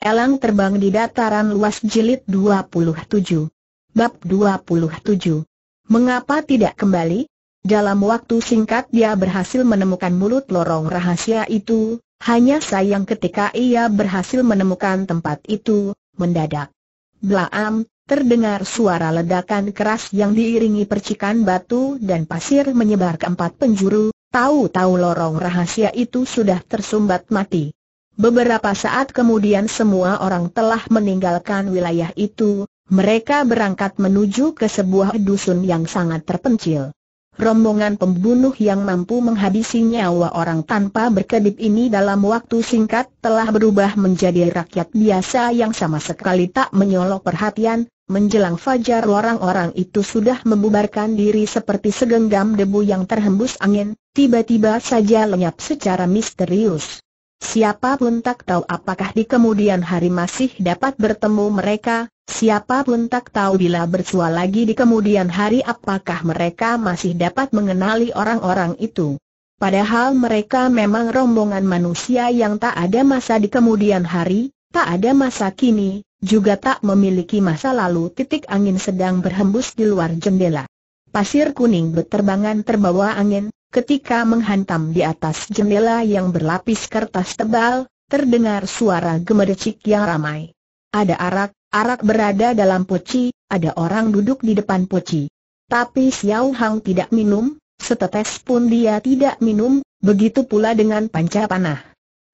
Elang terbang di dataran luas jilid 27. Bab 27. Mengapa tidak kembali? Dalam waktu singkat dia berhasil menemukan mulut lorong rahasia itu, hanya sayang ketika ia berhasil menemukan tempat itu, mendadak. Blaam, terdengar suara ledakan keras yang diiringi percikan batu dan pasir menyebar ke empat penjuru, tahu-tahu lorong rahasia itu sudah tersumbat mati. Beberapa saat kemudian semua orang telah meninggalkan wilayah itu, mereka berangkat menuju ke sebuah dusun yang sangat terpencil. Rombongan pembunuh yang mampu menghabisi nyawa orang tanpa berkedip ini dalam waktu singkat telah berubah menjadi rakyat biasa yang sama sekali tak menyolok perhatian, menjelang fajar orang-orang itu sudah membubarkan diri seperti segenggam debu yang terhembus angin, tiba-tiba saja lenyap secara misterius. Siapa pun tak tahu apakah di kemudian hari masih dapat bertemu mereka, siapa pun tak tahu bila bersua lagi di kemudian hari apakah mereka masih dapat mengenali orang-orang itu. Padahal mereka memang rombongan manusia yang tak ada masa di kemudian hari, tak ada masa kini, juga tak memiliki masa lalu titik angin sedang berhembus di luar jendela. Pasir kuning berterbangan terbawa angin, ketika menghantam di atas jendela yang berlapis kertas tebal, terdengar suara gemericik yang ramai. Ada arak, arak berada dalam poci, ada orang duduk di depan poci. Tapi Xiao Hang tidak minum, setetes pun dia tidak minum, begitu pula dengan panca panah.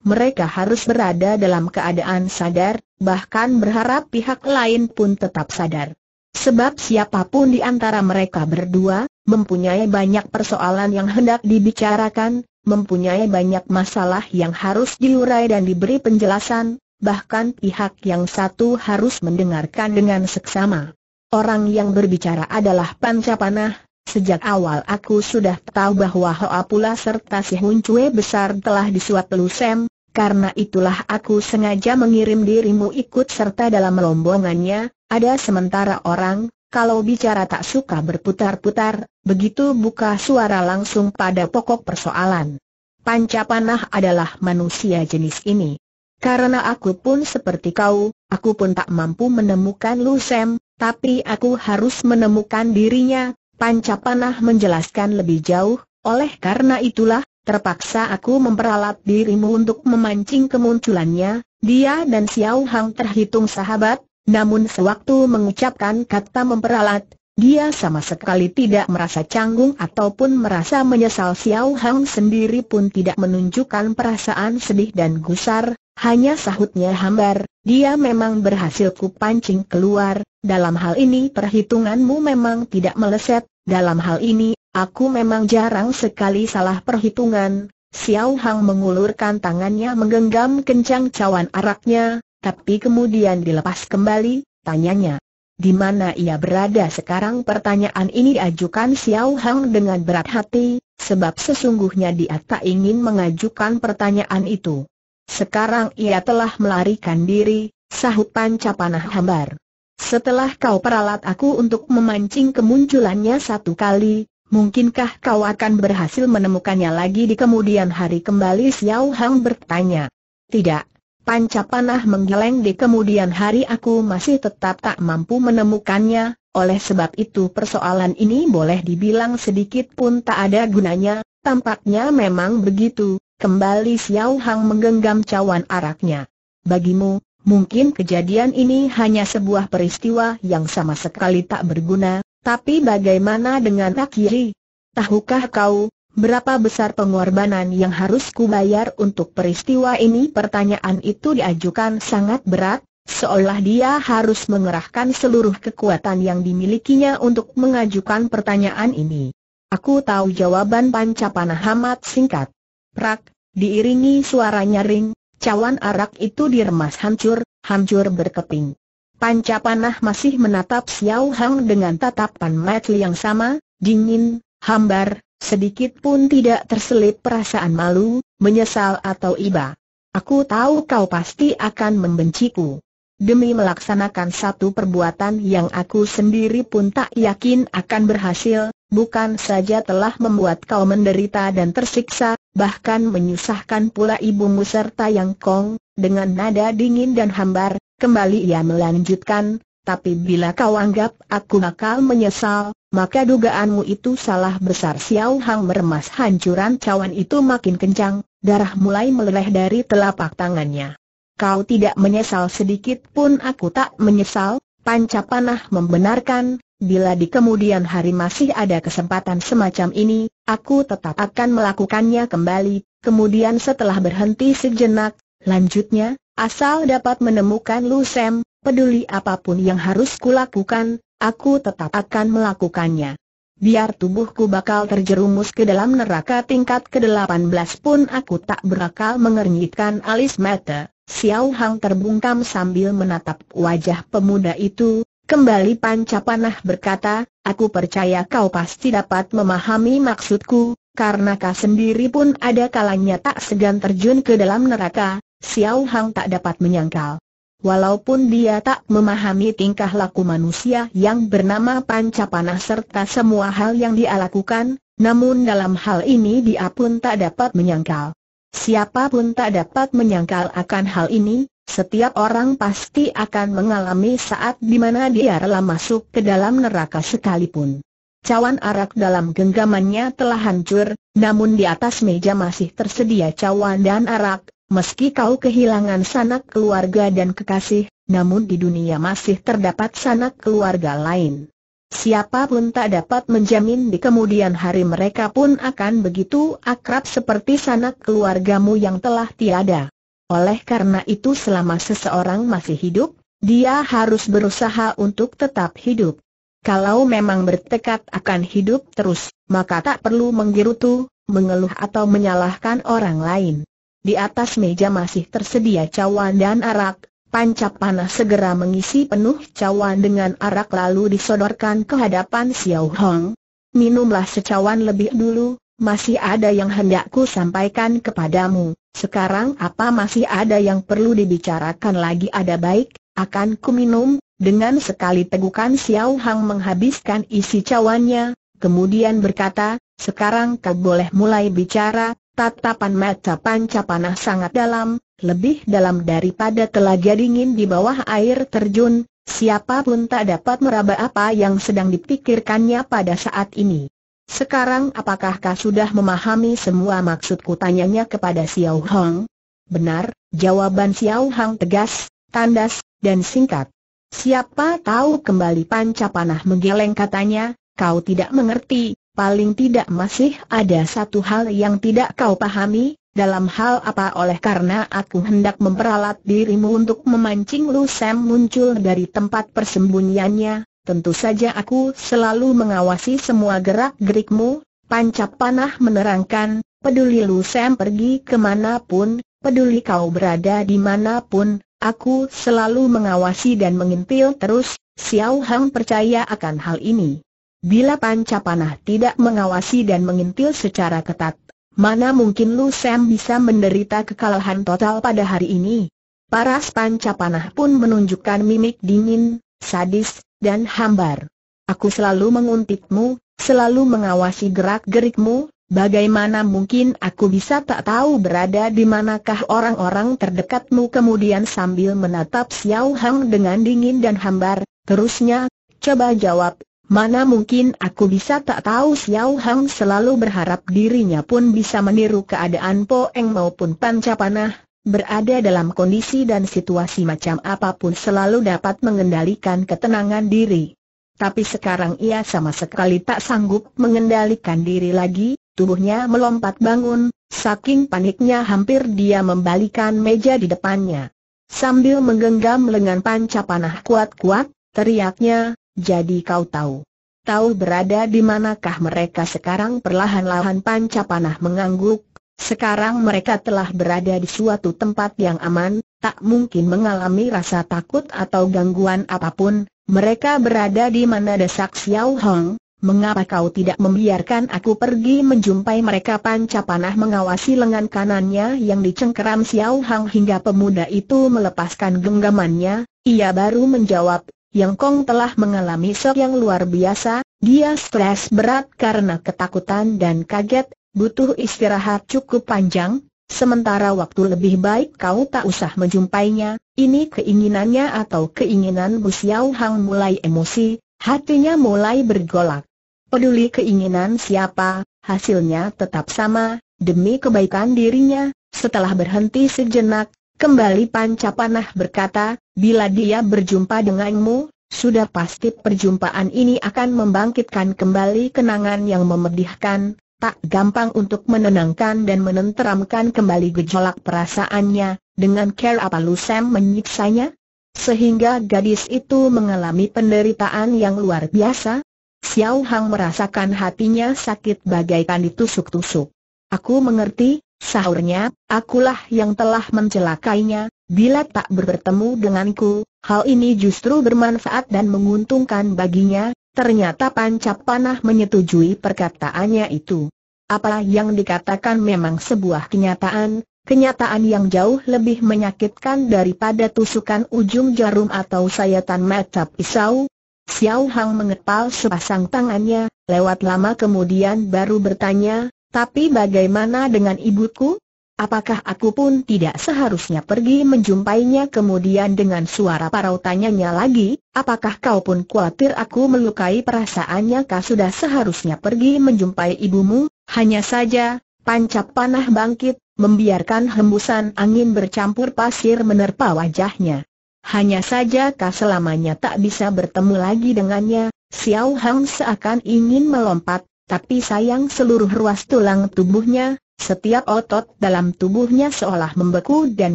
Mereka harus berada dalam keadaan sadar, bahkan berharap pihak lain pun tetap sadar. Sebab siapapun di antara mereka berdua, mempunyai banyak persoalan yang hendak dibicarakan, mempunyai banyak masalah yang harus diurai dan diberi penjelasan, bahkan pihak yang satu harus mendengarkan dengan seksama. Orang yang berbicara adalah Pancapanah, sejak awal aku sudah tahu bahwa Hoa Pula serta si Hun Cue besar telah disuap Lusem, karena itulah aku sengaja mengirim dirimu ikut serta dalam rombongannya, ada sementara orang, kalau bicara tak suka berputar-putar, begitu buka suara langsung pada pokok persoalan. Panca Panah adalah manusia jenis ini. Karena aku pun seperti kau, aku pun tak mampu menemukan Lu Sam, tapi aku harus menemukan dirinya, Panca Panah menjelaskan lebih jauh, oleh karena itulah, terpaksa aku memperalat dirimu untuk memancing kemunculannya, dia dan Xiao Hang terhitung sahabat, namun sewaktu mengucapkan kata memperalat, dia sama sekali tidak merasa canggung ataupun merasa menyesal Xiao Hang sendiri pun tidak menunjukkan perasaan sedih dan gusar, hanya sahutnya hambar, dia memang berhasil kupancing keluar, dalam hal ini perhitunganmu memang tidak meleset, dalam hal ini, aku memang jarang sekali salah perhitungan. Xiao Hang mengulurkan tangannya menggenggam kencang cawan araknya, tapi kemudian dilepas kembali, tanyanya. Di mana ia berada sekarang pertanyaan ini diajukan Xiao Hang dengan berat hati, sebab sesungguhnya dia tak ingin mengajukan pertanyaan itu. Sekarang ia telah melarikan diri, sahut pancapanah hambar. Setelah kau peralat aku untuk memancing kemunculannya satu kali, mungkinkah kau akan berhasil menemukannya lagi di kemudian hari kembali Xiao Hang bertanya. Tidak, Panca panah menggeleng di kemudian hari aku masih tetap tak mampu menemukannya, oleh sebab itu persoalan ini boleh dibilang sedikit pun tak ada gunanya, tampaknya memang begitu, kembali Xiao Hang menggenggam cawan araknya. Bagimu, mungkin kejadian ini hanya sebuah peristiwa yang sama sekali tak berguna, tapi bagaimana dengan Akiri? Tahukah kau, Berapa besar pengorbanan yang harus kubayar untuk peristiwa ini? Pertanyaan itu diajukan sangat berat, seolah dia harus mengerahkan seluruh kekuatan yang dimilikinya untuk mengajukan pertanyaan ini. Aku tahu jawaban Pancapanah amat singkat. Prak, diiringi suara nyaring, cawan arak itu diremas hancur, hancur berkeping. Pancapanah masih menatap Xiao Hang dengan tatapan mata yang sama, dingin, hambar, Sedikit pun tidak terselip perasaan malu, menyesal atau iba. Aku tahu kau pasti akan membenciku. Demi melaksanakan satu perbuatan yang aku sendiri pun tak yakin akan berhasil, bukan saja telah membuat kau menderita dan tersiksa, bahkan menyusahkan pula ibumu serta yang kong, dengan nada dingin dan hambar, kembali ia melanjutkan, tapi bila kau anggap aku nakal menyesal, maka dugaanmu itu salah besar Xiao Hang meremas hancuran cawan itu makin kencang, darah mulai meleleh dari telapak tangannya. Kau tidak menyesal sedikit pun aku tak menyesal, Panca panah membenarkan, bila di kemudian hari masih ada kesempatan semacam ini, aku tetap akan melakukannya kembali, kemudian setelah berhenti sejenak, lanjutnya, asal dapat menemukan Lu Sam, Peduli apapun yang harus kulakukan, aku tetap akan melakukannya. Biar tubuhku bakal terjerumus ke dalam neraka tingkat ke-18 pun aku tak berakal mengernyitkan alis mata. Xiao Hang terbungkam sambil menatap wajah pemuda itu, kembali pancapanah berkata, aku percaya kau pasti dapat memahami maksudku, karena kau sendiri pun ada kalanya tak segan terjun ke dalam neraka, Xiao Hang tak dapat menyangkal. Walaupun dia tak memahami tingkah laku manusia yang bernama panah serta semua hal yang dia lakukan, namun dalam hal ini dia pun tak dapat menyangkal. Siapapun tak dapat menyangkal akan hal ini, setiap orang pasti akan mengalami saat di mana dia rela masuk ke dalam neraka sekalipun. Cawan arak dalam genggamannya telah hancur, namun di atas meja masih tersedia cawan dan arak, Meski kau kehilangan sanak keluarga dan kekasih, namun di dunia masih terdapat sanak keluarga lain. Siapapun tak dapat menjamin di kemudian hari mereka pun akan begitu akrab seperti sanak keluargamu yang telah tiada. Oleh karena itu selama seseorang masih hidup, dia harus berusaha untuk tetap hidup. Kalau memang bertekad akan hidup terus, maka tak perlu menggerutu, mengeluh atau menyalahkan orang lain. Di atas meja masih tersedia cawan dan arak, pancap panas segera mengisi penuh cawan dengan arak lalu disodorkan ke hadapan Xiao Hong. Minumlah secawan lebih dulu, masih ada yang hendakku sampaikan kepadamu. Sekarang apa masih ada yang perlu dibicarakan lagi ada baik, akan kuminum, dengan sekali tegukan Xiao Hong menghabiskan isi cawannya, kemudian berkata, sekarang kau boleh mulai bicara, Tatapan mata panah sangat dalam, lebih dalam daripada telaga dingin di bawah air terjun, siapapun tak dapat meraba apa yang sedang dipikirkannya pada saat ini. Sekarang apakah kau sudah memahami semua maksudku tanyanya kepada Xiao Hong? Benar, jawaban Xiao Hong tegas, tandas, dan singkat. Siapa tahu kembali panca panah menggeleng katanya, kau tidak mengerti, paling tidak masih ada satu hal yang tidak kau pahami, dalam hal apa oleh karena aku hendak memperalat dirimu untuk memancing Lu Sam muncul dari tempat persembunyiannya, tentu saja aku selalu mengawasi semua gerak-gerikmu, pancap panah menerangkan, peduli Lu Sam pergi kemanapun, peduli kau berada dimanapun, aku selalu mengawasi dan mengintil terus, Xiao Hang percaya akan hal ini. Bila panca panah tidak mengawasi dan mengintil secara ketat, mana mungkin Lu Sam bisa menderita kekalahan total pada hari ini? Paras panah pun menunjukkan mimik dingin, sadis, dan hambar. Aku selalu menguntitmu, selalu mengawasi gerak-gerikmu, Bagaimana mungkin aku bisa tak tahu berada di manakah orang-orang terdekatmu kemudian sambil menatap Xiao Hang dengan dingin dan hambar, terusnya, coba jawab Mana mungkin aku bisa tak tahu Xiao Hang selalu berharap dirinya pun bisa meniru keadaan Po Eng maupun Panah, berada dalam kondisi dan situasi macam apapun selalu dapat mengendalikan ketenangan diri. Tapi sekarang ia sama sekali tak sanggup mengendalikan diri lagi, tubuhnya melompat bangun, saking paniknya hampir dia membalikan meja di depannya. Sambil menggenggam lengan Panah kuat-kuat, teriaknya, jadi kau tahu. Tahu berada di manakah mereka sekarang perlahan-lahan panca panah mengangguk. Sekarang mereka telah berada di suatu tempat yang aman, tak mungkin mengalami rasa takut atau gangguan apapun. Mereka berada di mana desak Xiao Hong, Mengapa kau tidak membiarkan aku pergi menjumpai mereka Panca panah mengawasi lengan kanannya yang dicengkeram Xiao Hong hingga pemuda itu melepaskan genggamannya? Ia baru menjawab, yang Kong telah mengalami shock yang luar biasa, dia stres berat karena ketakutan dan kaget, butuh istirahat cukup panjang, sementara waktu lebih baik kau tak usah menjumpainya, ini keinginannya atau keinginan Bu Xiao Hang mulai emosi, hatinya mulai bergolak. Peduli keinginan siapa, hasilnya tetap sama, demi kebaikan dirinya, setelah berhenti sejenak, Kembali panca panah berkata, bila dia berjumpa denganmu, sudah pasti perjumpaan ini akan membangkitkan kembali kenangan yang memedihkan, tak gampang untuk menenangkan dan menenteramkan kembali gejolak perasaannya, dengan care apa Lu menyiksanya? Sehingga gadis itu mengalami penderitaan yang luar biasa? Xiao Hang merasakan hatinya sakit bagaikan ditusuk-tusuk. Aku mengerti, Sahurnya, akulah yang telah mencelakainya, bila tak bertemu denganku, hal ini justru bermanfaat dan menguntungkan baginya, ternyata panca panah menyetujui perkataannya itu. Apa yang dikatakan memang sebuah kenyataan, kenyataan yang jauh lebih menyakitkan daripada tusukan ujung jarum atau sayatan mata pisau. Xiao Hang mengepal sepasang tangannya, lewat lama kemudian baru bertanya, tapi bagaimana dengan ibuku? Apakah aku pun tidak seharusnya pergi menjumpainya kemudian dengan suara parau tanyanya lagi, apakah kau pun khawatir aku melukai perasaannya kau sudah seharusnya pergi menjumpai ibumu, hanya saja, pancap panah bangkit, membiarkan hembusan angin bercampur pasir menerpa wajahnya. Hanya saja kau selamanya tak bisa bertemu lagi dengannya, Xiao Hang seakan ingin melompat, tapi sayang seluruh ruas tulang tubuhnya, setiap otot dalam tubuhnya seolah membeku dan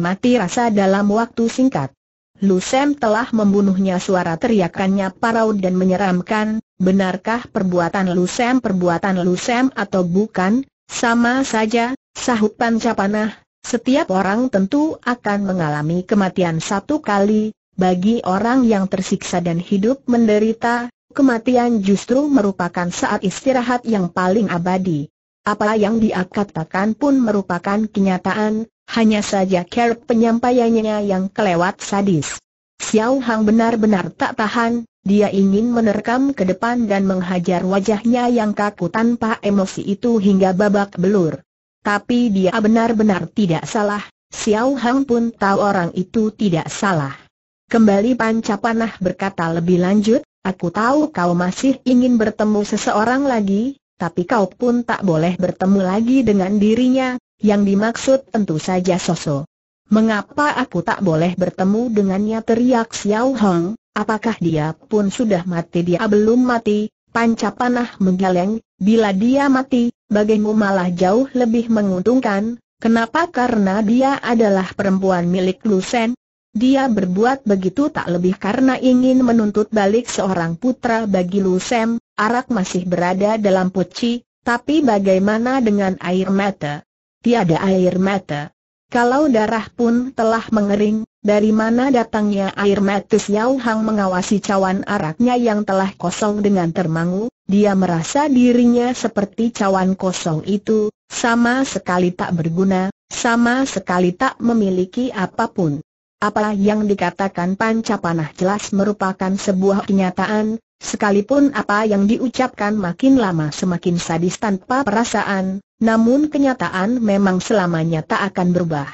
mati rasa dalam waktu singkat. Lusem telah membunuhnya suara teriakannya parau dan menyeramkan, benarkah perbuatan Lusem perbuatan Lusem atau bukan, sama saja, sahut pancapanah, setiap orang tentu akan mengalami kematian satu kali, bagi orang yang tersiksa dan hidup menderita, kematian justru merupakan saat istirahat yang paling abadi. Apa yang dia katakan pun merupakan kenyataan, hanya saja cara penyampaiannya yang kelewat sadis. Xiao Hang benar-benar tak tahan, dia ingin menerkam ke depan dan menghajar wajahnya yang kaku tanpa emosi itu hingga babak belur. Tapi dia benar-benar tidak salah, Xiao Hang pun tahu orang itu tidak salah. Kembali Pancapanah berkata lebih lanjut, Aku tahu kau masih ingin bertemu seseorang lagi, tapi kau pun tak boleh bertemu lagi dengan dirinya, yang dimaksud tentu saja Soso. Mengapa aku tak boleh bertemu dengannya teriak Xiao Hong, apakah dia pun sudah mati dia belum mati, Panca Panah menggeleng, bila dia mati, bagimu malah jauh lebih menguntungkan, kenapa karena dia adalah perempuan milik Lusen, dia berbuat begitu tak lebih karena ingin menuntut balik seorang putra bagi Lu arak masih berada dalam puci, tapi bagaimana dengan air mata? Tiada air mata. Kalau darah pun telah mengering, dari mana datangnya air mata Xiao Hang mengawasi cawan araknya yang telah kosong dengan termangu, dia merasa dirinya seperti cawan kosong itu, sama sekali tak berguna, sama sekali tak memiliki apapun. Apa yang dikatakan Panca Panah jelas merupakan sebuah kenyataan, sekalipun apa yang diucapkan makin lama semakin sadis tanpa perasaan, namun kenyataan memang selamanya tak akan berubah.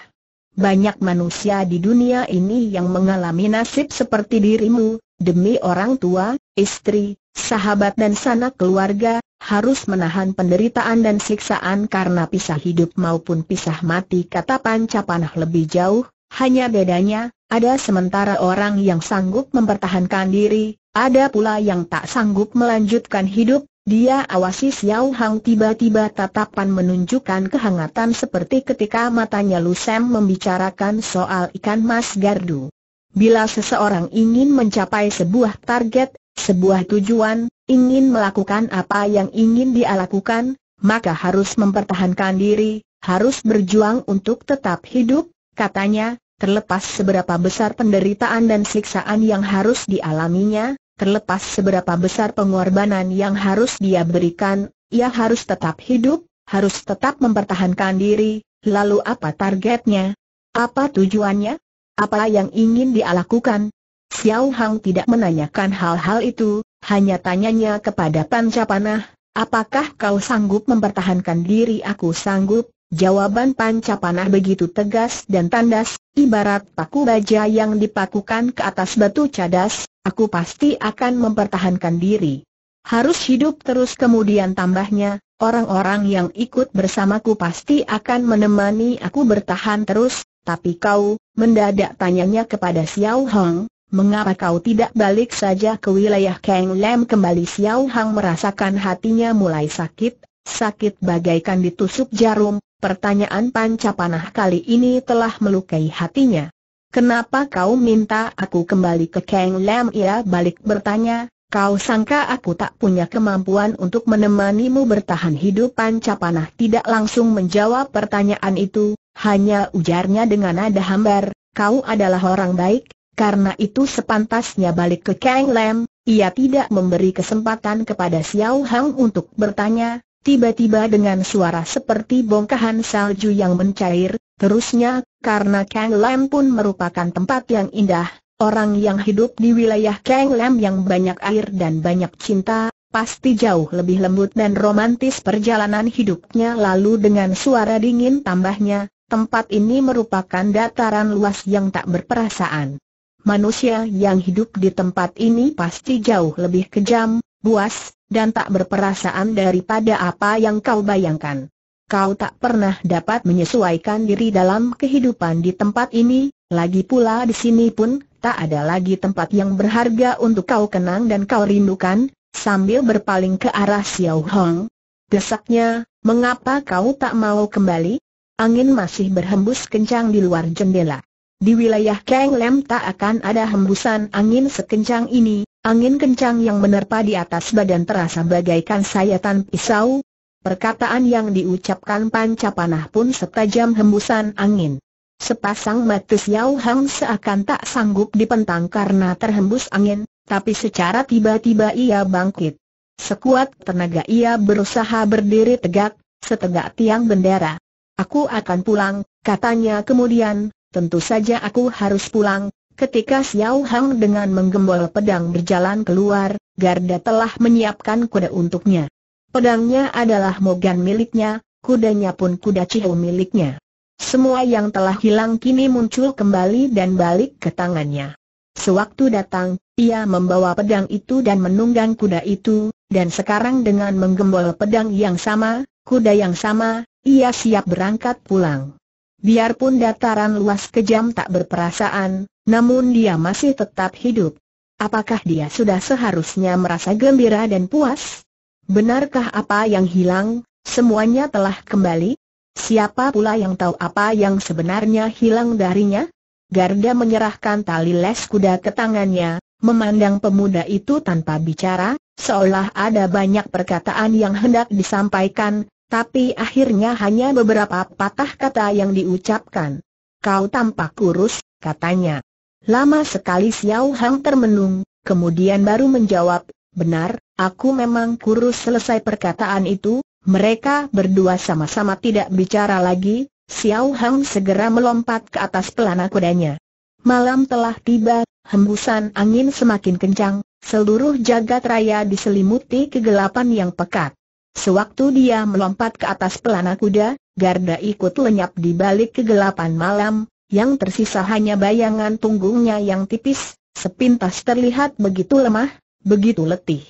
Banyak manusia di dunia ini yang mengalami nasib seperti dirimu, demi orang tua, istri, sahabat dan sanak keluarga, harus menahan penderitaan dan siksaan karena pisah hidup maupun pisah mati kata Panca Panah lebih jauh, hanya bedanya, ada sementara orang yang sanggup mempertahankan diri, ada pula yang tak sanggup melanjutkan hidup, dia awasi Xiao Hang tiba-tiba tatapan menunjukkan kehangatan seperti ketika matanya Lusem membicarakan soal ikan mas gardu. Bila seseorang ingin mencapai sebuah target, sebuah tujuan, ingin melakukan apa yang ingin dia lakukan, maka harus mempertahankan diri, harus berjuang untuk tetap hidup, Katanya, terlepas seberapa besar penderitaan dan siksaan yang harus dialaminya, terlepas seberapa besar pengorbanan yang harus dia berikan, ia harus tetap hidup, harus tetap mempertahankan diri, lalu apa targetnya? Apa tujuannya? Apa yang ingin dia lakukan? Xiao Hang tidak menanyakan hal-hal itu, hanya tanyanya kepada Pancapanah, apakah kau sanggup mempertahankan diri aku sanggup, Jawaban Panca Panar begitu tegas dan tandas, ibarat paku baja yang dipakukan ke atas batu cadas, aku pasti akan mempertahankan diri. Harus hidup terus kemudian tambahnya, orang-orang yang ikut bersamaku pasti akan menemani aku bertahan terus, tapi kau, mendadak tanyanya kepada Xiao Hong, mengapa kau tidak balik saja ke wilayah Kang Lam kembali Xiao Hong merasakan hatinya mulai sakit, sakit bagaikan ditusuk jarum, Pertanyaan panca panah kali ini telah melukai hatinya. Kenapa kau minta aku kembali ke Kang Lam? Ia balik bertanya, kau sangka aku tak punya kemampuan untuk menemanimu bertahan hidup? panca panah. tidak langsung menjawab pertanyaan itu, hanya ujarnya dengan nada hambar, kau adalah orang baik, karena itu sepantasnya balik ke Kang Lam, ia tidak memberi kesempatan kepada Xiao Hang untuk bertanya, Tiba-tiba dengan suara seperti bongkahan salju yang mencair, terusnya, karena Kang Lam pun merupakan tempat yang indah, orang yang hidup di wilayah Kang Lam yang banyak air dan banyak cinta, pasti jauh lebih lembut dan romantis perjalanan hidupnya lalu dengan suara dingin tambahnya, tempat ini merupakan dataran luas yang tak berperasaan. Manusia yang hidup di tempat ini pasti jauh lebih kejam, buas, dan tak berperasaan daripada apa yang kau bayangkan. Kau tak pernah dapat menyesuaikan diri dalam kehidupan di tempat ini, lagi pula di sini pun tak ada lagi tempat yang berharga untuk kau kenang dan kau rindukan, sambil berpaling ke arah Xiao Hong. Desaknya, mengapa kau tak mau kembali? Angin masih berhembus kencang di luar jendela. Di wilayah Kang Lem tak akan ada hembusan angin sekencang ini, Angin kencang yang menerpa di atas badan terasa bagaikan sayatan pisau. Perkataan yang diucapkan Panca Panah pun setajam hembusan angin. Sepasang mata Xiao Hang seakan tak sanggup dipentang karena terhembus angin, tapi secara tiba-tiba ia bangkit. Sekuat tenaga ia berusaha berdiri tegak, setegak tiang bendera. Aku akan pulang, katanya kemudian, tentu saja aku harus pulang, Ketika Xiao Hang dengan menggembol pedang berjalan keluar, Garda telah menyiapkan kuda untuknya. Pedangnya adalah Mogan miliknya, kudanya pun kuda cihou miliknya. Semua yang telah hilang kini muncul kembali dan balik ke tangannya. Sewaktu datang, ia membawa pedang itu dan menunggang kuda itu, dan sekarang dengan menggembol pedang yang sama, kuda yang sama, ia siap berangkat pulang. Biarpun dataran luas kejam tak berperasaan, namun dia masih tetap hidup. Apakah dia sudah seharusnya merasa gembira dan puas? Benarkah apa yang hilang, semuanya telah kembali? Siapa pula yang tahu apa yang sebenarnya hilang darinya? Garda menyerahkan tali les kuda ke tangannya, memandang pemuda itu tanpa bicara, seolah ada banyak perkataan yang hendak disampaikan, tapi akhirnya hanya beberapa patah kata yang diucapkan. Kau tampak kurus, katanya. Lama sekali Xiao Hang termenung, kemudian baru menjawab, benar, aku memang kurus selesai perkataan itu, mereka berdua sama-sama tidak bicara lagi, Xiao Hang segera melompat ke atas pelana kudanya. Malam telah tiba, hembusan angin semakin kencang, seluruh jagat raya diselimuti kegelapan yang pekat. Sewaktu dia melompat ke atas pelana kuda, Garda ikut lenyap di balik kegelapan malam, yang tersisa hanya bayangan punggungnya yang tipis, sepintas terlihat begitu lemah, begitu letih.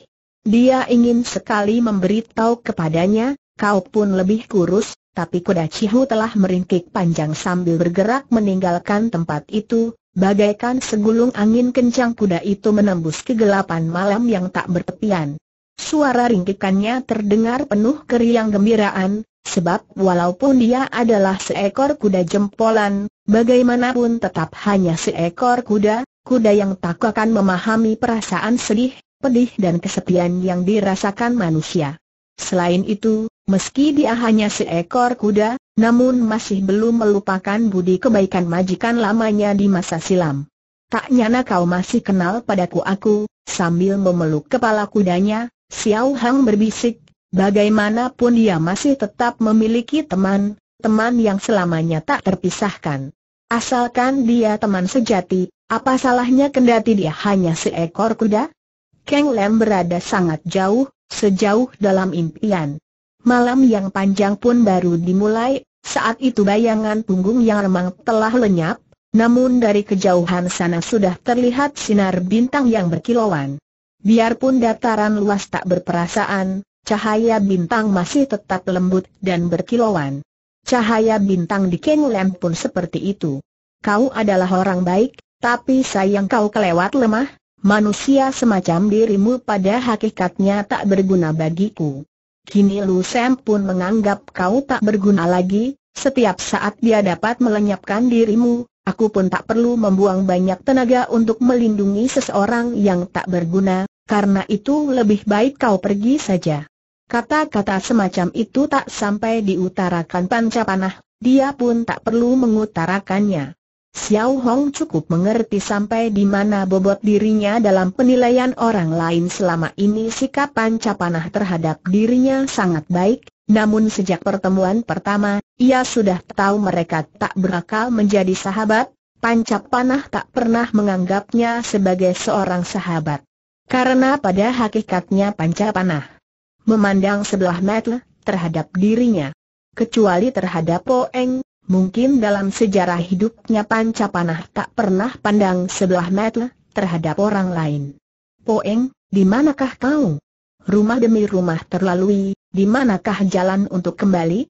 Dia ingin sekali memberitahu kepadanya, kau pun lebih kurus, tapi kuda Cihu telah meringkik panjang sambil bergerak meninggalkan tempat itu, bagaikan segulung angin kencang kuda itu menembus kegelapan malam yang tak bertepian. Suara ringkikannya terdengar penuh keriang gembiraan, sebab walaupun dia adalah seekor kuda jempolan, Bagaimanapun tetap hanya seekor kuda, kuda yang tak akan memahami perasaan sedih, pedih dan kesepian yang dirasakan manusia. Selain itu, meski dia hanya seekor kuda, namun masih belum melupakan budi kebaikan majikan lamanya di masa silam. Tak nyana kau masih kenal padaku aku, sambil memeluk kepala kudanya, Xiao Hang berbisik, bagaimanapun dia masih tetap memiliki teman, teman yang selamanya tak terpisahkan. Asalkan dia teman sejati, apa salahnya kendati dia hanya seekor kuda? Kang Lem berada sangat jauh, sejauh dalam impian. Malam yang panjang pun baru dimulai, saat itu bayangan punggung yang remang telah lenyap, namun dari kejauhan sana sudah terlihat sinar bintang yang berkilauan. Biarpun dataran luas tak berperasaan, cahaya bintang masih tetap lembut dan berkilauan. Cahaya bintang di Keng Lem pun seperti itu. Kau adalah orang baik, tapi sayang kau kelewat lemah, manusia semacam dirimu pada hakikatnya tak berguna bagiku. Kini Lu Sam pun menganggap kau tak berguna lagi, setiap saat dia dapat melenyapkan dirimu, aku pun tak perlu membuang banyak tenaga untuk melindungi seseorang yang tak berguna, karena itu lebih baik kau pergi saja. Kata-kata semacam itu tak sampai diutarakan Panca Panah, dia pun tak perlu mengutarakannya. Xiao Hong cukup mengerti sampai di mana bobot dirinya dalam penilaian orang lain selama ini sikap Panca Panah terhadap dirinya sangat baik, namun sejak pertemuan pertama, ia sudah tahu mereka tak berakal menjadi sahabat, Panca Panah tak pernah menganggapnya sebagai seorang sahabat. Karena pada hakikatnya Panca Panah memandang sebelah mata terhadap dirinya. Kecuali terhadap Poeng, mungkin dalam sejarah hidupnya Pancapanah tak pernah pandang sebelah mata terhadap orang lain. Poeng, di manakah kau? Rumah demi rumah terlalui, di manakah jalan untuk kembali?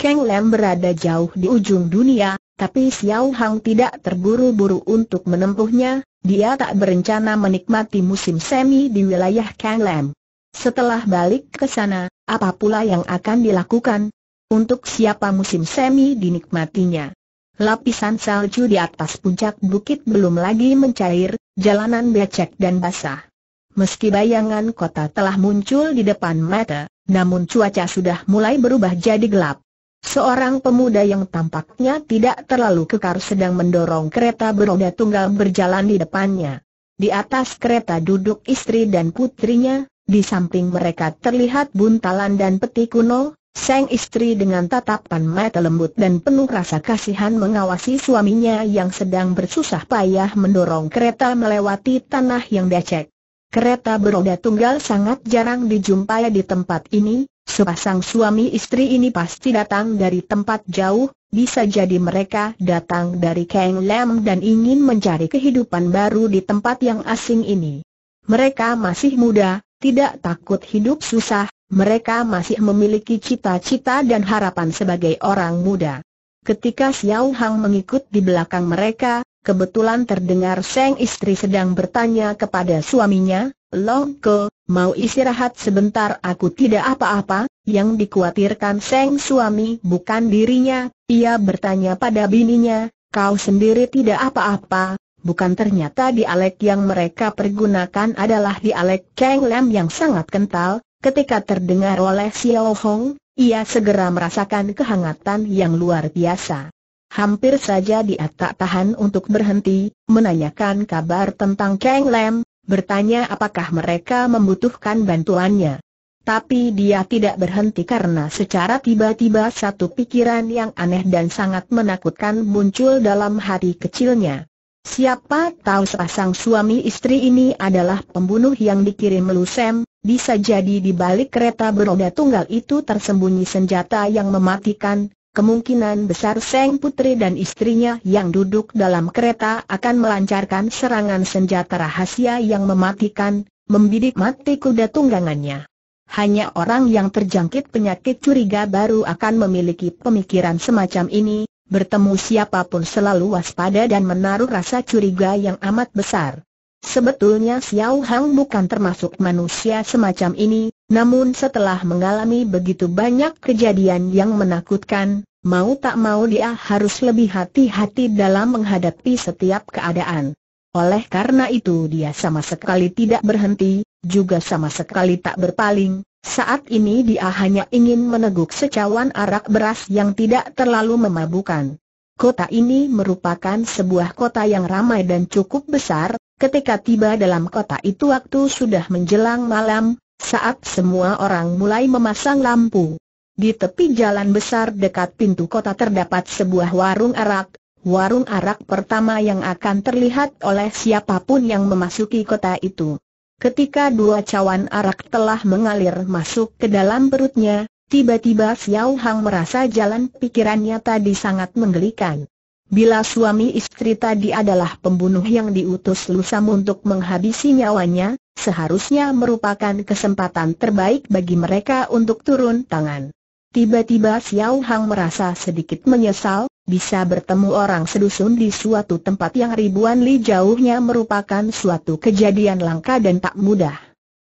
Kang Lam berada jauh di ujung dunia, tapi Xiao Hang tidak terburu-buru untuk menempuhnya, dia tak berencana menikmati musim semi di wilayah Kang Lam. Setelah balik ke sana, apa pula yang akan dilakukan? Untuk siapa musim semi dinikmatinya? Lapisan salju di atas puncak bukit belum lagi mencair, jalanan becek dan basah. Meski bayangan kota telah muncul di depan mata, namun cuaca sudah mulai berubah jadi gelap. Seorang pemuda yang tampaknya tidak terlalu kekar sedang mendorong kereta beroda tunggal berjalan di depannya. Di atas kereta duduk istri dan putrinya, di samping mereka terlihat buntalan dan peti kuno, sang istri dengan tatapan mata lembut dan penuh rasa kasihan mengawasi suaminya yang sedang bersusah payah mendorong kereta melewati tanah yang becek. Kereta beroda tunggal sangat jarang dijumpai di tempat ini, sepasang suami istri ini pasti datang dari tempat jauh, bisa jadi mereka datang dari Kang Lam dan ingin mencari kehidupan baru di tempat yang asing ini. Mereka masih muda, tidak takut hidup susah, mereka masih memiliki cita-cita dan harapan sebagai orang muda. Ketika Xiao Hang mengikut di belakang mereka, kebetulan terdengar Seng istri sedang bertanya kepada suaminya, Long Ke, mau istirahat sebentar aku tidak apa-apa, yang dikhawatirkan Seng suami bukan dirinya, ia bertanya pada bininya, kau sendiri tidak apa-apa, bukan ternyata dialek yang mereka pergunakan adalah dialek Kang Lam yang sangat kental, ketika terdengar oleh Xiao Hong, ia segera merasakan kehangatan yang luar biasa. Hampir saja dia tak tahan untuk berhenti, menanyakan kabar tentang Kang Lam, bertanya apakah mereka membutuhkan bantuannya. Tapi dia tidak berhenti karena secara tiba-tiba satu pikiran yang aneh dan sangat menakutkan muncul dalam hati kecilnya. Siapa tahu sepasang suami istri ini adalah pembunuh yang dikirim Lusem, bisa jadi di balik kereta beroda tunggal itu tersembunyi senjata yang mematikan, kemungkinan besar Seng Putri dan istrinya yang duduk dalam kereta akan melancarkan serangan senjata rahasia yang mematikan, membidik mati kuda tunggangannya. Hanya orang yang terjangkit penyakit curiga baru akan memiliki pemikiran semacam ini, bertemu siapapun selalu waspada dan menaruh rasa curiga yang amat besar. Sebetulnya Xiao Hang bukan termasuk manusia semacam ini, namun setelah mengalami begitu banyak kejadian yang menakutkan, mau tak mau dia harus lebih hati-hati dalam menghadapi setiap keadaan. Oleh karena itu dia sama sekali tidak berhenti, juga sama sekali tak berpaling, saat ini dia hanya ingin meneguk secawan arak beras yang tidak terlalu memabukan. Kota ini merupakan sebuah kota yang ramai dan cukup besar, ketika tiba dalam kota itu waktu sudah menjelang malam, saat semua orang mulai memasang lampu. Di tepi jalan besar dekat pintu kota terdapat sebuah warung arak, warung arak pertama yang akan terlihat oleh siapapun yang memasuki kota itu. Ketika dua cawan arak telah mengalir masuk ke dalam perutnya, tiba-tiba Xiao Hang merasa jalan pikirannya tadi sangat menggelikan. Bila suami istri tadi adalah pembunuh yang diutus Lusam untuk menghabisi nyawanya, seharusnya merupakan kesempatan terbaik bagi mereka untuk turun tangan. Tiba-tiba Xiao Hang merasa sedikit menyesal, bisa bertemu orang sedusun di suatu tempat yang ribuan li jauhnya merupakan suatu kejadian langka dan tak mudah.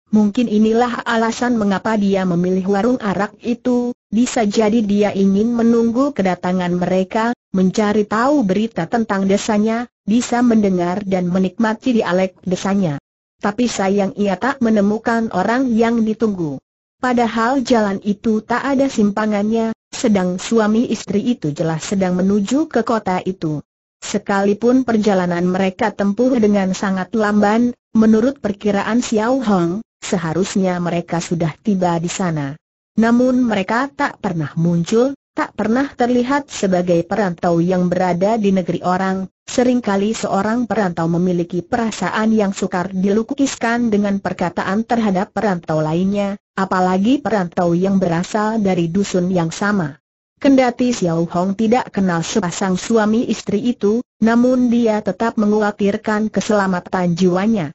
Mungkin inilah alasan mengapa dia memilih warung arak itu, bisa jadi dia ingin menunggu kedatangan mereka, mencari tahu berita tentang desanya, bisa mendengar dan menikmati dialek desanya. Tapi sayang ia tak menemukan orang yang ditunggu. Padahal jalan itu tak ada simpangannya, sedang suami istri itu jelas sedang menuju ke kota itu. Sekalipun perjalanan mereka tempuh dengan sangat lamban, menurut perkiraan Xiao Hong, seharusnya mereka sudah tiba di sana. Namun mereka tak pernah muncul, tak pernah terlihat sebagai perantau yang berada di negeri orang, Seringkali seorang perantau memiliki perasaan yang sukar dilukiskan dengan perkataan terhadap perantau lainnya, apalagi perantau yang berasal dari dusun yang sama. Kendati Xiao Hong tidak kenal sepasang suami istri itu, namun dia tetap mengkhawatirkan keselamatan jiwanya.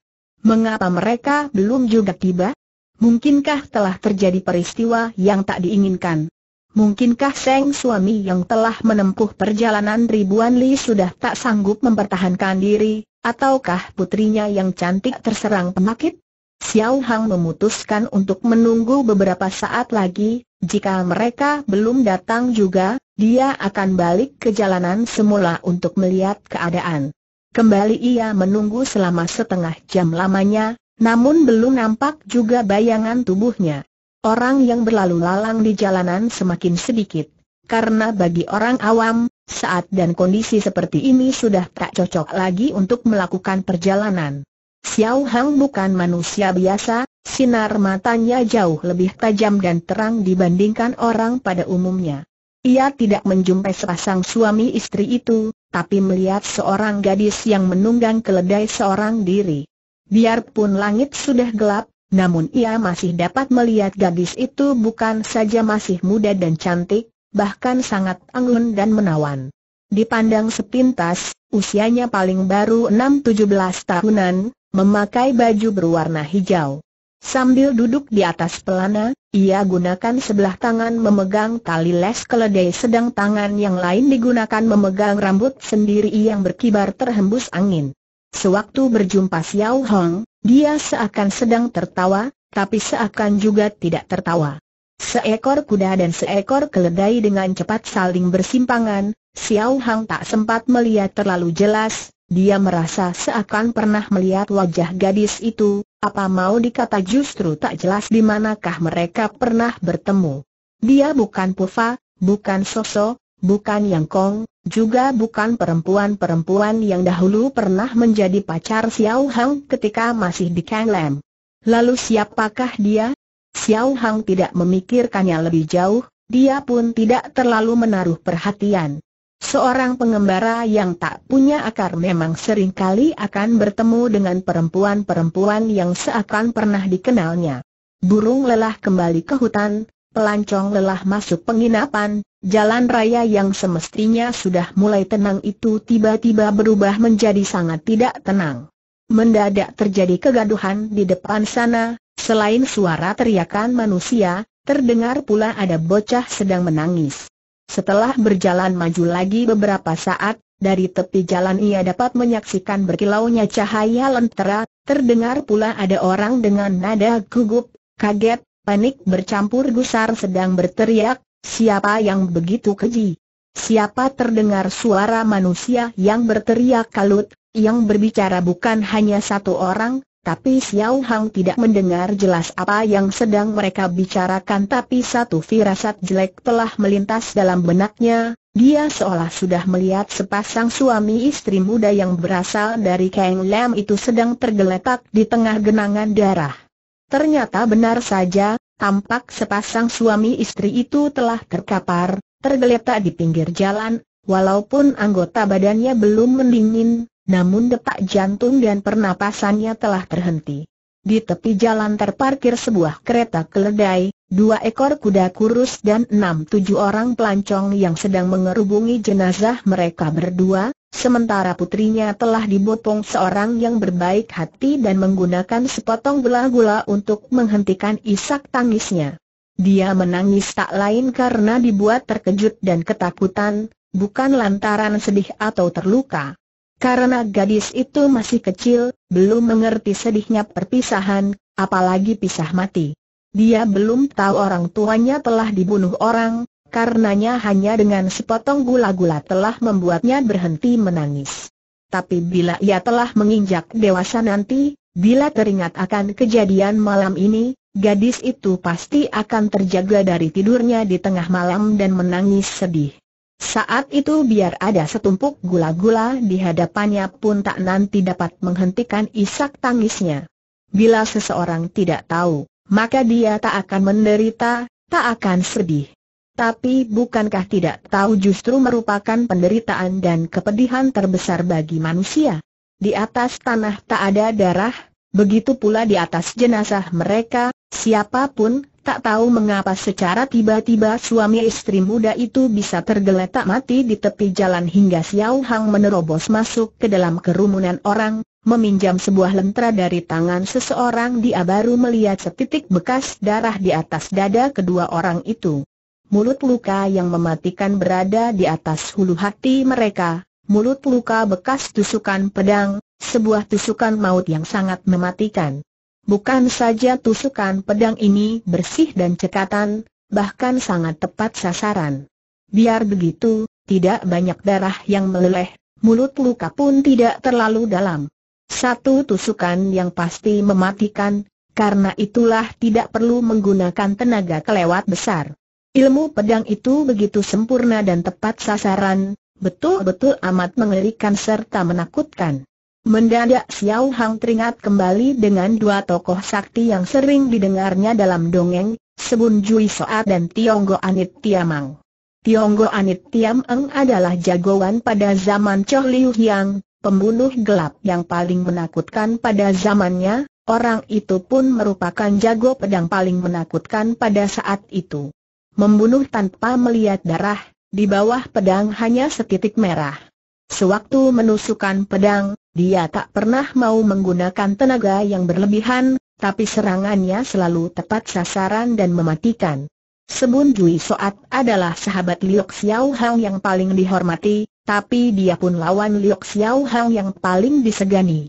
Mengapa mereka belum juga tiba? Mungkinkah telah terjadi peristiwa yang tak diinginkan? Mungkinkah Seng suami yang telah menempuh perjalanan ribuan li sudah tak sanggup mempertahankan diri, ataukah putrinya yang cantik terserang penyakit? Xiao Hang memutuskan untuk menunggu beberapa saat lagi, jika mereka belum datang juga, dia akan balik ke jalanan semula untuk melihat keadaan. Kembali ia menunggu selama setengah jam lamanya, namun belum nampak juga bayangan tubuhnya orang yang berlalu lalang di jalanan semakin sedikit. Karena bagi orang awam, saat dan kondisi seperti ini sudah tak cocok lagi untuk melakukan perjalanan. Xiao Hang bukan manusia biasa, sinar matanya jauh lebih tajam dan terang dibandingkan orang pada umumnya. Ia tidak menjumpai sepasang suami istri itu, tapi melihat seorang gadis yang menunggang keledai seorang diri. Biarpun langit sudah gelap, namun ia masih dapat melihat gadis itu bukan saja masih muda dan cantik, bahkan sangat anggun dan menawan. Dipandang sepintas, usianya paling baru 6-17 tahunan, memakai baju berwarna hijau. Sambil duduk di atas pelana, ia gunakan sebelah tangan memegang tali les keledai sedang tangan yang lain digunakan memegang rambut sendiri yang berkibar terhembus angin. Sewaktu berjumpa Xiao Hong, dia seakan sedang tertawa, tapi seakan juga tidak tertawa. Seekor kuda dan seekor keledai dengan cepat saling bersimpangan, Xiao Hang tak sempat melihat terlalu jelas, dia merasa seakan pernah melihat wajah gadis itu, apa mau dikata justru tak jelas di manakah mereka pernah bertemu. Dia bukan Pufa, bukan Soso, bukan Yang Kong, juga bukan perempuan-perempuan yang dahulu pernah menjadi pacar Xiao Hang ketika masih di Kang Lam. Lalu siapakah dia? Xiao Hang tidak memikirkannya lebih jauh, dia pun tidak terlalu menaruh perhatian. Seorang pengembara yang tak punya akar memang seringkali akan bertemu dengan perempuan-perempuan yang seakan pernah dikenalnya. Burung lelah kembali ke hutan, pelancong lelah masuk penginapan, Jalan raya yang semestinya sudah mulai tenang itu tiba-tiba berubah menjadi sangat tidak tenang. Mendadak terjadi kegaduhan di depan sana, selain suara teriakan manusia, terdengar pula ada bocah sedang menangis. Setelah berjalan maju lagi beberapa saat, dari tepi jalan ia dapat menyaksikan berkilaunya cahaya lentera, terdengar pula ada orang dengan nada gugup, kaget, panik bercampur gusar sedang berteriak, Siapa yang begitu keji? Siapa terdengar suara manusia yang berteriak kalut, yang berbicara bukan hanya satu orang, tapi Xiao Hang tidak mendengar jelas apa yang sedang mereka bicarakan tapi satu firasat jelek telah melintas dalam benaknya, dia seolah sudah melihat sepasang suami istri muda yang berasal dari Kang Lam itu sedang tergeletak di tengah genangan darah. Ternyata benar saja, tampak sepasang suami istri itu telah terkapar, tergeletak di pinggir jalan, walaupun anggota badannya belum mendingin, namun detak jantung dan pernapasannya telah terhenti. Di tepi jalan terparkir sebuah kereta keledai, dua ekor kuda kurus dan enam tujuh orang pelancong yang sedang mengerubungi jenazah mereka berdua, Sementara putrinya telah dibotong seorang yang berbaik hati dan menggunakan sepotong belah gula untuk menghentikan isak tangisnya. Dia menangis tak lain karena dibuat terkejut dan ketakutan, bukan lantaran sedih atau terluka. Karena gadis itu masih kecil, belum mengerti sedihnya perpisahan, apalagi pisah mati. Dia belum tahu orang tuanya telah dibunuh orang, karenanya hanya dengan sepotong gula-gula telah membuatnya berhenti menangis. Tapi bila ia telah menginjak dewasa nanti, bila teringat akan kejadian malam ini, gadis itu pasti akan terjaga dari tidurnya di tengah malam dan menangis sedih. Saat itu biar ada setumpuk gula-gula di hadapannya pun tak nanti dapat menghentikan isak tangisnya. Bila seseorang tidak tahu, maka dia tak akan menderita, tak akan sedih. Tapi bukankah tidak tahu justru merupakan penderitaan dan kepedihan terbesar bagi manusia? Di atas tanah tak ada darah, begitu pula di atas jenazah mereka, siapapun tak tahu mengapa secara tiba-tiba suami istri muda itu bisa tergeletak mati di tepi jalan hingga Xiao Hang menerobos masuk ke dalam kerumunan orang, meminjam sebuah lentera dari tangan seseorang dia baru melihat setitik bekas darah di atas dada kedua orang itu. Mulut luka yang mematikan berada di atas hulu hati mereka, mulut luka bekas tusukan pedang, sebuah tusukan maut yang sangat mematikan. Bukan saja tusukan pedang ini bersih dan cekatan, bahkan sangat tepat sasaran. Biar begitu, tidak banyak darah yang meleleh, mulut luka pun tidak terlalu dalam. Satu tusukan yang pasti mematikan, karena itulah tidak perlu menggunakan tenaga kelewat besar. Ilmu pedang itu begitu sempurna dan tepat sasaran, betul-betul amat mengerikan serta menakutkan. Mendadak Xiao Hang teringat kembali dengan dua tokoh sakti yang sering didengarnya dalam dongeng, Sebun Jui Soat dan Tionggo Anit Tiamang. Tionggo Anit Tiamang adalah jagoan pada zaman Choh Liu Yang, pembunuh gelap yang paling menakutkan pada zamannya, orang itu pun merupakan jago pedang paling menakutkan pada saat itu. Membunuh tanpa melihat darah, di bawah pedang hanya setitik merah. Sewaktu menusukan pedang, dia tak pernah mau menggunakan tenaga yang berlebihan, tapi serangannya selalu tepat sasaran dan mematikan. Sebun Jui Soat adalah sahabat Liok Xiao Hang yang paling dihormati, tapi dia pun lawan Liok Xiao Hang yang paling disegani.